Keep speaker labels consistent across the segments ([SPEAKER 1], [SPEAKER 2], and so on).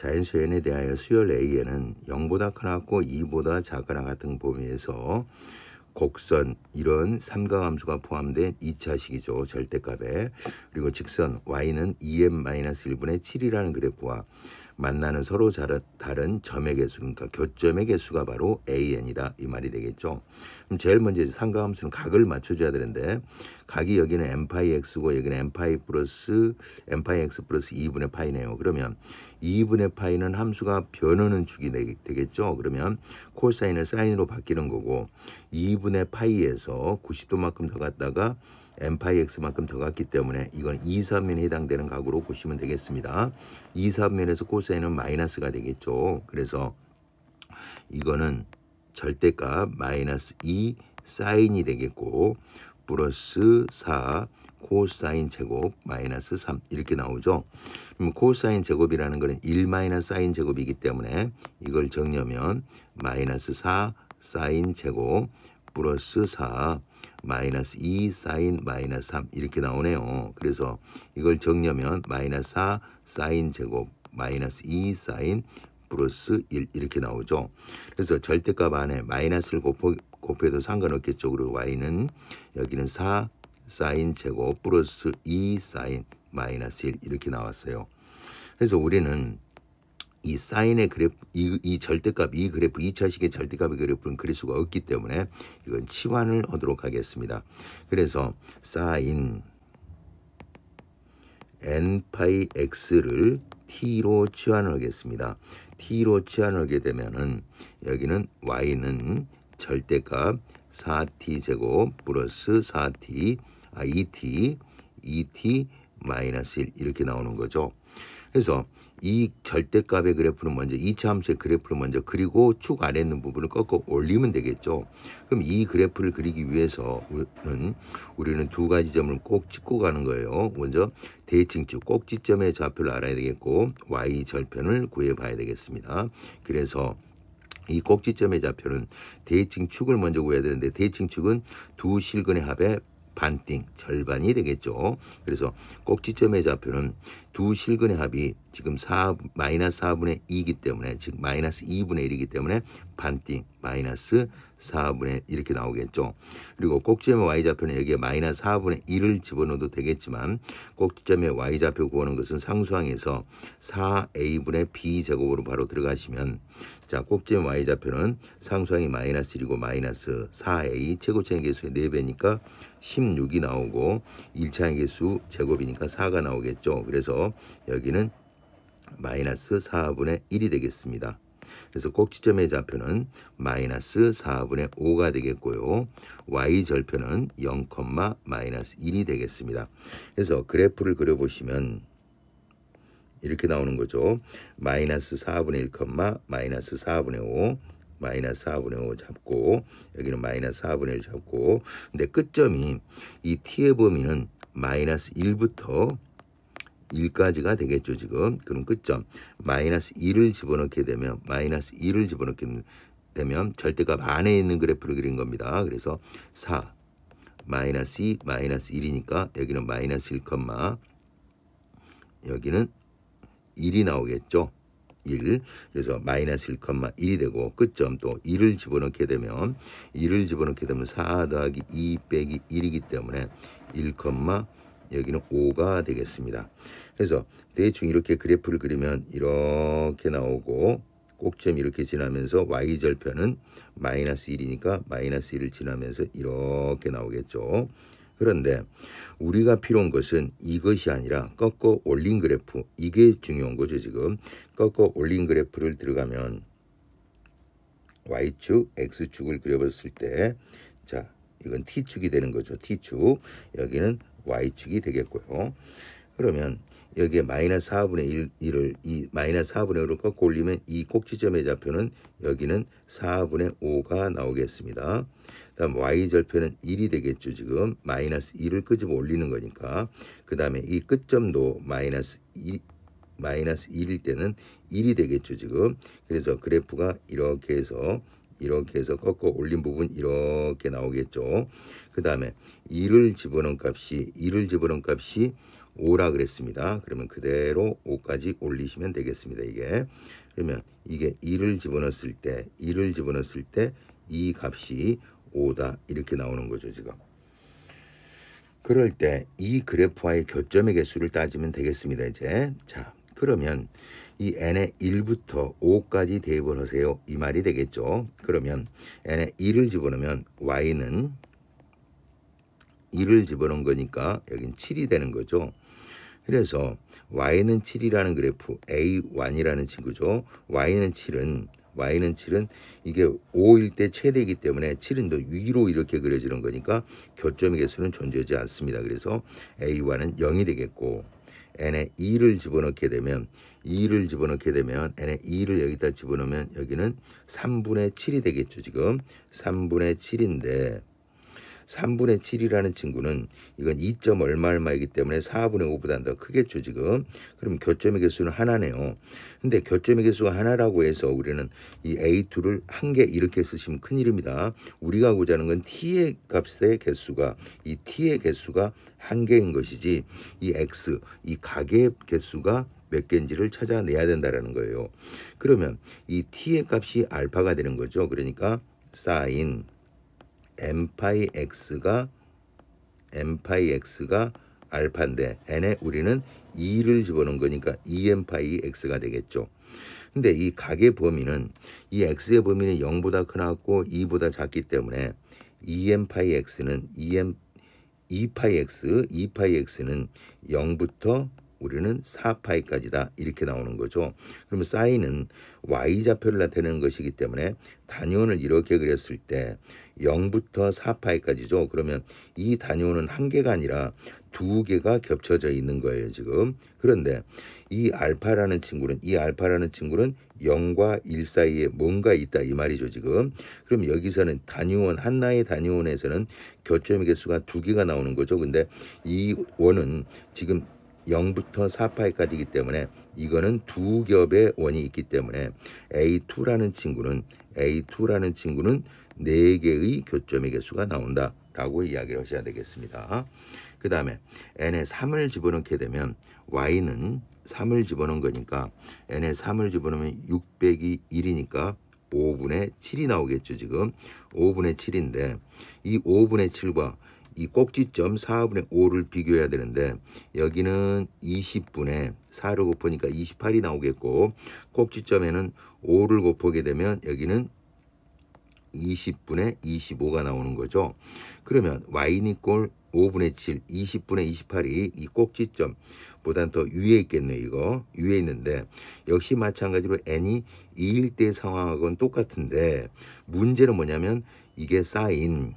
[SPEAKER 1] 자연수연에 대하여 수열 A에는 0보다 크나고 2보다 작거나 같은 범위에서 곡선 이런 삼각함수가 포함된 2차식이죠. 절대값에. 그리고 직선 y는 2m-1분의 e 7이라는 그래프와 만나는 서로 다른 점의 개수, 그러니까 교점의 개수가 바로 AN이다 이 말이 되겠죠. 그럼 제일 먼저 상가함수는 각을 맞춰줘야 되는데 각이 여기는 m파이 x고 여기는 m파이 플러스 m파이 x 플러스 2분의 파이네요. 그러면 2분의 파이는 함수가 변하는 축이 되겠죠. 그러면 코사인은 사인으로 바뀌는 거고 2분의 파이에서 90도만큼 더 갔다가 엠파이 X만큼 더 갔기 때문에 이건 2, 3면에 해당되는 각으로 보시면 되겠습니다. 2, 3면에서 코사인은 마이너스가 되겠죠. 그래서 이거는 절대값 마이너스 2 사인이 되겠고 플러스 4 코사인 제곱 마이너스 3 이렇게 나오죠. 그럼 코사인 제곱이라는 것은 1 마이너스 사인 제곱이기 때문에 이걸 정리하면 마이너스 4 사인 제곱 플러스 4 마이너스 2 사인 마이너스 3 이렇게 나오네요. 그래서 이걸 정리하면 마이너스 4 사인 제곱 마이너스 2 사인 플러스 1 이렇게 나오죠. 그래서 절대값 안에 마이너스를 곱하, 곱해도 상관없겠죠. 그리고 y는 여기는 4 사인 제곱 플러스 2 사인 마이너스 1 이렇게 나왔어요. 그래서 우리는 이 사인의 그래프, 이, 이 절대값, 이 그래프, 2차식의 절대값의 그래프는 그릴 수가 없기 때문에 이건 치환을 하도록 하겠습니다. 그래서 사인 n파이 x를 t로 치환하겠습니다. 을 t로 치환하게 을 되면은 여기는 y는 절대값 4t 제곱 플러스 4t 아 2t 2t 마이너스 1 이렇게 나오는 거죠. 그래서 이 절대값의 그래프는 먼저 이차 함수의 그래프를 먼저 그리고 축 아래 있는 부분을 꺾어 올리면 되겠죠. 그럼 이 그래프를 그리기 위해서는 우리는 두 가지 점을 꼭 찍고 가는 거예요. 먼저 대칭축 꼭지점의 좌표를 알아야 되겠고 y 절편을 구해봐야 되겠습니다. 그래서 이 꼭지점의 좌표는 대칭축을 먼저 구해야 되는데 대칭축은 두 실근의 합의 반띵 절반이 되겠죠. 그래서 꼭지점의 좌표는 두 실근의 합이 지금 4 마이너스 4분의 2이기 때문에 즉 마이너스 2분의 1이기 때문에 반띵 마이너스 4분의 이렇게 나오겠죠. 그리고 꼭지점의 y좌표는 여기에 마이너스 4분의 1을 집어넣어도 되겠지만 꼭지점의 y좌표 구하는 것은 상수항에서 4a분의 b제곱으로 바로 들어가시면 자 꼭지점 y좌표는 상수항이 마이너스 1이고 마이너스 4a 최고차항 계수의 4배니까 16이 나오고 1차항 계수 제곱이니까 4가 나오겠죠. 그래서 여기는 마이너스 4분의 1이 되겠습니다. 그래서 꼭지점의 좌표는 마이너스 4분의 5가 되겠고요. y절편은 0, 마이너스 1이 되겠습니다. 그래서 그래프를 그려보시면 이렇게 나오는 거죠. 마이너스 4분의 1, 마이너스 4분의 5 마이너스 4분의 5 잡고 여기는 마이너스 4분의 1 잡고 근데 끝점이 이 t의 범위는 마이너스 1부터 1까지가 되겠죠 지금 그럼 끝점 마이너스 2를 집어넣게 되면 마이너스 2를 집어넣게 되면 절대값 안에 있는 그래프를 그린 겁니다 그래서 4 마이너스 2 마이너스 1이니까 여기는 마이너스 1 컴마 여기는 1이 나오겠죠 1 그래서 마이너스 1,1이 되고 끝점 또 1을 집어넣게 되면 1을 집어넣게 되면 4 더하기 2 빼기 1이기 때문에 컴마 1, 여기는 5가 되겠습니다. 그래서 대충 이렇게 그래프를 그리면 이렇게 나오고 꼭점 이렇게 지나면서 y절편은 마이너스 1이니까 마이너스 1을 지나면서 이렇게 나오겠죠. 그런데 우리가 필요한 것은 이것이 아니라 꺾어 올린 그래프 이게 중요한 거죠 지금 꺾어 올린 그래프를 들어가면 y축 x축을 그려봤을 때 자 이건 t축이 되는 거죠 t축 여기는 y축이 되겠고요. 그러면 여기에 마이너스 4분의 1, 을이 마이너스 4분의 1을 꺾어 올리면 이 꼭지점의 좌표는 여기는 4분의 5가 나오겠습니다. 다음 y절표는 1이 되겠죠. 지금 마이너스 1을 끄집어 올리는 거니까. 그 다음에 이 끝점도 마이너스 1, 마이너스 1일 때는 1이 되겠죠. 지금. 그래서 그래프가 이렇게 해서 이렇게 해서 꺾어 올린 부분 이렇게 나오겠죠. 그 다음에 2를 집어넣은 값이 2를 집어넣은 값이 5라 그랬습니다. 그러면 그대로 5까지 올리시면 되겠습니다. 이게 그러면 이게 2를 집어넣었을 때 2를 집어넣었을 때 이 값이 5다 이렇게 나오는 거죠 지금. 그럴 때 이 그래프와의 교점의 개수를 따지면 되겠습니다. 이제 자 그러면 이 n의 1부터 5까지 대입을 하세요. 이 말이 되겠죠. 그러면 n의 1을 집어넣으면 y는 1을 집어넣은 거니까 여긴 7이 되는 거죠. 그래서 y는 7이라는 그래프 a1이라는 친구죠. y는 7은 y는 7은 이게 5일 때 최대이기 때문에 7은 더 위로 이렇게 그려지는 거니까 교점의 개수는 존재하지 않습니다. 그래서 a 와은 0이 되겠고 n에 2를 집어넣게 되면 2를 집어넣게 되면 n에 2를 여기다 집어넣으면 여기는 3분의 7이 되겠죠. 지금 3분의 7인데 3분의 7이라는 친구는 이건 2. 얼마 얼마이기 때문에 4분의 5보다 더 크겠죠 지금. 그럼 교점의 개수는 하나네요. 근데 교점의 개수가 하나라고 해서 우리는 이 A2를 한 개 이렇게 쓰시면 큰일입니다. 우리가 하자는건 T의 값의 개수가 이 T의 개수가 한 개인 것이지 이 X, 이 가계의 개수가 몇 개인지를 찾아내야 된다라는 거예요. 그러면 이 t의 값이 알파가 되는 거죠. 그러니까 사인 m파이 x가 m파이 x가 알파인데 n에 우리는 2를 집어넣은 거니까 2m파이 x가 되겠죠. 근데 이 각의 범위는 이 x의 범위는 0보다 크나고 2보다 작기 때문에 2m파이 x는 2m 2파이 x, 2파이 x는 0부터 우리는 4파이까지다 이렇게 나오는 거죠. 그러면 사인은 y좌표를 나타내는 것이기 때문에 단위원을 이렇게 그렸을 때 0부터 4파이까지죠. 그러면 이 단위원은 한 개가 아니라 두 개가 겹쳐져 있는 거예요. 지금. 그런데 이 알파라는 친구는 이 알파라는 친구는 0과 1 사이에 뭔가 있다 이 말이죠. 지금. 그럼 여기서는 단위원 하나의 단위원에서는 교점의 개수가 두 개가 나오는 거죠. 근데 이 원은 지금 0부터 4파이까지이기 때문에 이거는 두 겹의 원이 있기 때문에 A2라는 친구는 A2라는 친구는 4개의 교점의 개수가 나온다. 라고 이야기를 하셔야 되겠습니다. 그 다음에 n에 3을 집어넣게 되면 y는 3을 집어넣은 거니까 n에 3을 집어넣으면 600이 1이니까 5분의 7이 나오겠죠 지금 5분의 7인데 이 5분의 7과 이 꼭지점 4분의 5를 비교해야 되는데 여기는 20분의 4를 곱하니까 28이 나오겠고 꼭지점에는 5를 곱하게 되면 여기는 20분의 25가 나오는 거죠. 그러면 y는 꼴 5분의 7, 20분의 28이 이 꼭지점보단 더 위에 있겠네 요 이거. 위에 있는데 역시 마찬가지로 n이 2일 때 상황하고는 똑같은데 문제는 뭐냐면 이게 쌓인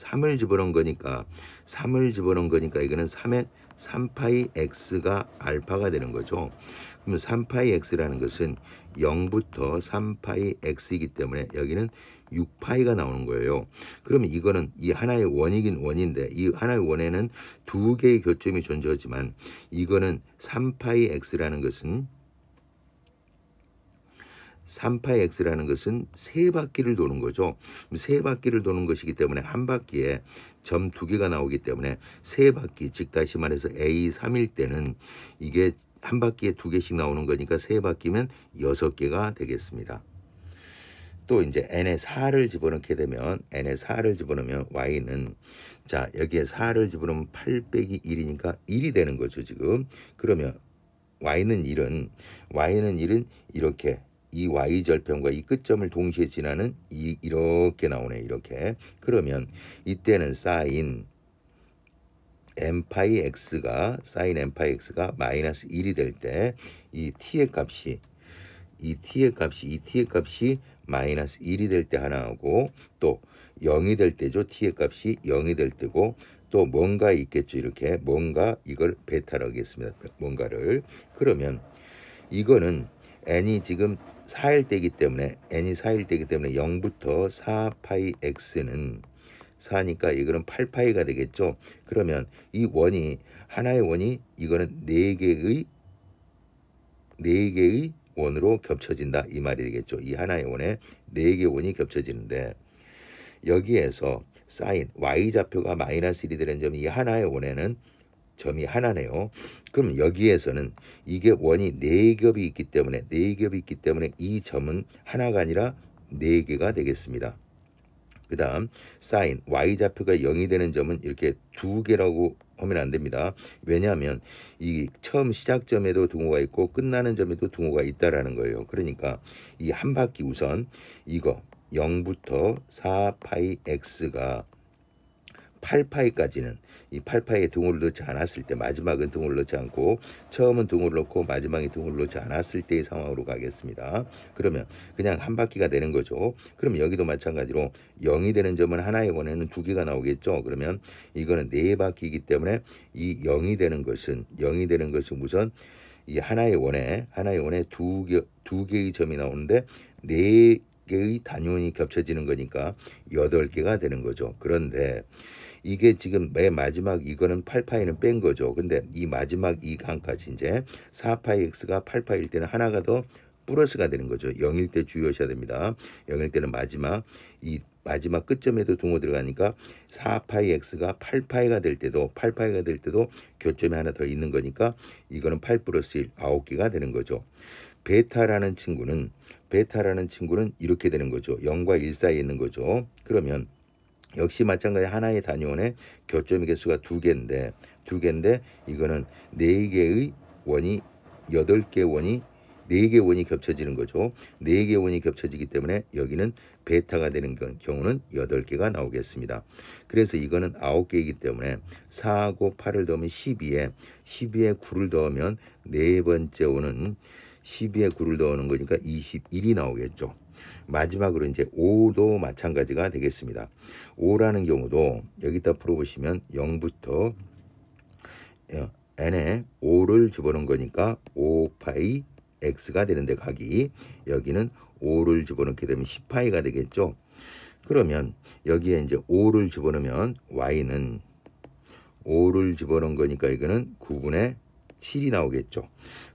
[SPEAKER 1] 3을 집어넣은 거니까 3을 집어넣은 거니까 이거는 3의 3파이 x가 알파가 되는 거죠. 그럼 3파이 x라는 것은 0부터 3파이 x이기 때문에 여기는 6파이가 나오는 거예요. 그러면 이거는 이 하나의 원이긴 원인데 이 하나의 원에는 두 개의 교점이 존재하지만 이거는 3파이 x라는 것은 3파엑스라는 것은 세 바퀴를 도는 거죠. 세 바퀴를 도는 것이기 때문에 한 바퀴에 점 두 개가 나오기 때문에 세 바퀴 즉 다시 말해서 A3일 때는 이게 한 바퀴에 두 개씩 나오는 거니까 세 바퀴면 여섯 개가 되겠습니다. 또 이제 n에 4를 집어넣게 되면 n에 4를 집어넣으면 y는 자 여기에 4를 집어넣으면 8 빼기 1이니까 1이 되는 거죠 지금 그러면 y는 1은 y는 1은 이렇게 이 y절편과 이 끝점을 동시에 지나는 이 이렇게 나오네 이렇게 그러면 이때는 사인 m파이 x가 사인 m파이 x가 마이너스 1이 될 때 이 t의 값이 이 t의 값이 이 t의 값이 마이너스 1이 될 때 하나하고 또 0이 될 때죠. t의 값이 0이 될 때고 또 뭔가 있겠죠. 이렇게 뭔가 이걸 베타라고 하겠습니다. 뭔가를 그러면 이거는 n이 지금 4일대이기 때문에 n이 4일대이기 때문에 0부터 4파이 x는 4니까 이거는 8파이가 되겠죠. 그러면 이 원이 하나의 원이 이거는 4개의 4개의 원으로 겹쳐진다 이 말이 되겠죠. 이 하나의 원에 4개 의 원이 겹쳐지는데 여기에서 사인 y좌표가 마이너스 1이 되는 점이 하나의 원에는 점이 하나네요. 그럼 여기에서는 이게 원이 네 겹이 있기 때문에 네 겹이 있기 때문에 이 점은 하나가 아니라 네 개가 되겠습니다. 그 다음 사인 y좌표가 0이 되는 점은 이렇게 두 개라고 하면 안 됩니다. 왜냐하면 이 처음 시작점에도 등호가 있고 끝나는 점에도 등호가 있다라는 거예요. 그러니까 이 한 바퀴 우선 이거 0부터 4파이 x가 팔파이까지는 이 팔파이에 등을를 넣지 않았을 때 마지막은 등을를 넣지 않고 처음은 등을를 넣고 마지막에 등을를 넣지 않았을 때의 상황으로 가겠습니다. 그러면 그냥 한 바퀴가 되는 거죠. 그럼 여기도 마찬가지로 0이 되는 점은 하나의 원에는 두 개가 나오겠죠. 그러면 이거는 네 바퀴이기 때문에 이 0이 되는 것은 0이 되는 것은 우선 이 하나의 원에 하나의 원에 두 개 두 개의 점이 나오는데 네 개의 단위원이 겹쳐지는 거니까 여덟 개가 되는 거죠. 그런데 이게 지금 맨 마지막 이거는 8파이는 뺀 거죠. 근데 이 마지막 이강까지 이제 4파이x가 8파일 때는 하나가 더 플러스가 되는 거죠. 0일 때 주의하셔야 됩니다. 0일 때는 마지막 이 마지막 끝점에도 동호 들어가니까 4파이x가 8파이가 될 때도 8파이가 될 때도 교점이 하나 더 있는 거니까 이거는 8 플러스 1 9개가 되는 거죠. 베타라는 친구는 베타라는 친구는 이렇게 되는 거죠. 0과 1 사이에 있는 거죠. 그러면 역시 마찬가지 하나의 단위원의 교점의 개수가 두 개인데 두 개인데 이거는 네 개의 원이 여덟 개 원이 네 개 원이 겹쳐지는 거죠. 네 개 원이 겹쳐지기 때문에 여기는 베타가 되는 경우는 여덟 개가 나오겠습니다. 그래서 이거는 아홉 개이기 때문에 사하고팔을 더하면 십이에십이에구를 더하면 네 번째 원은 십이에구를 더하는 거니까 이십일이 나오겠죠. 마지막으로 이제 5도 마찬가지가 되겠습니다. 5라는 경우도 여기다 풀어보시면 0부터 어, n에 5를 집어넣은 거니까 5파이 x가 되는데 각이 여기는 5를 집어넣게 되면 10파이가 되겠죠. 그러면 여기에 이제 5를 집어넣으면 y는 5를 집어넣은 거니까 이거는 9분의 7이 나오겠죠.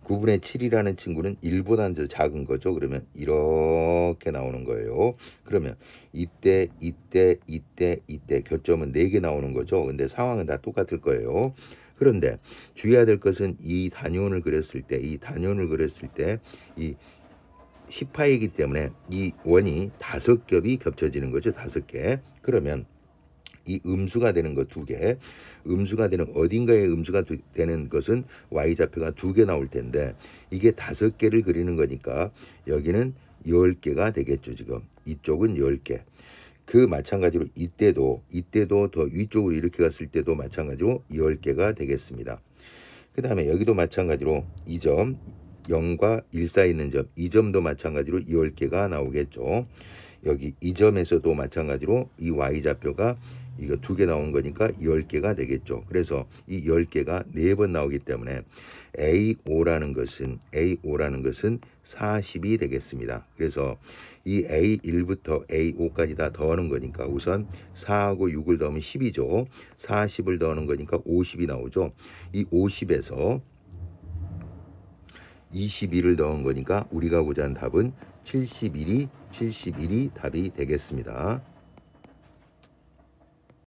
[SPEAKER 1] 9분의 7이라는 친구는 1보다는 더 작은 거죠. 그러면 이렇게 나오는 거예요. 그러면 이때, 이때, 이때, 이때 교점은 4개 나오는 거죠. 근데 상황은 다 똑같을 거예요. 그런데 주의해야 될 것은 이단원을 그렸을 때, 이단원을 그렸을 때, 이 10파이기 때문에 이 원이 5 겹이 겹쳐지는 거죠. 5섯 개. 그러면 이 음수가 되는 것 두 개, 음수가 되는 어딘가에 음수가 두, 되는 것은 y 좌표가 두 개 나올 텐데 이게 다섯 개를 그리는 거니까 여기는 열개가 되겠죠 지금 이쪽은 열 개 그 마찬가지로 이때도 이때도 더 위쪽으로 이렇게 갔을 때도 마찬가지로 열개가 되겠습니다. 그 다음에 여기도 마찬가지로 이 점 0과 1 사이 있는 점, 이 점도 마찬가지로 10개가 나오겠죠. 여기 이 점에서도 마찬가지로 이 y좌표가 이거 두 개 나온 거니까 10개가 되겠죠. 그래서 이 10개가 4번 나오기 때문에 A5라는 것은 A5라는 것은 40이 되겠습니다. 그래서 이 A1부터 A5까지 다 더하는 거니까 우선 4하고 6을 더하면 10이죠. 40을 더하는 거니까 50이 나오죠. 이 50에서 21을 넣은 거니까 우리가 보자는 답은 71이 71이 답이 되겠습니다.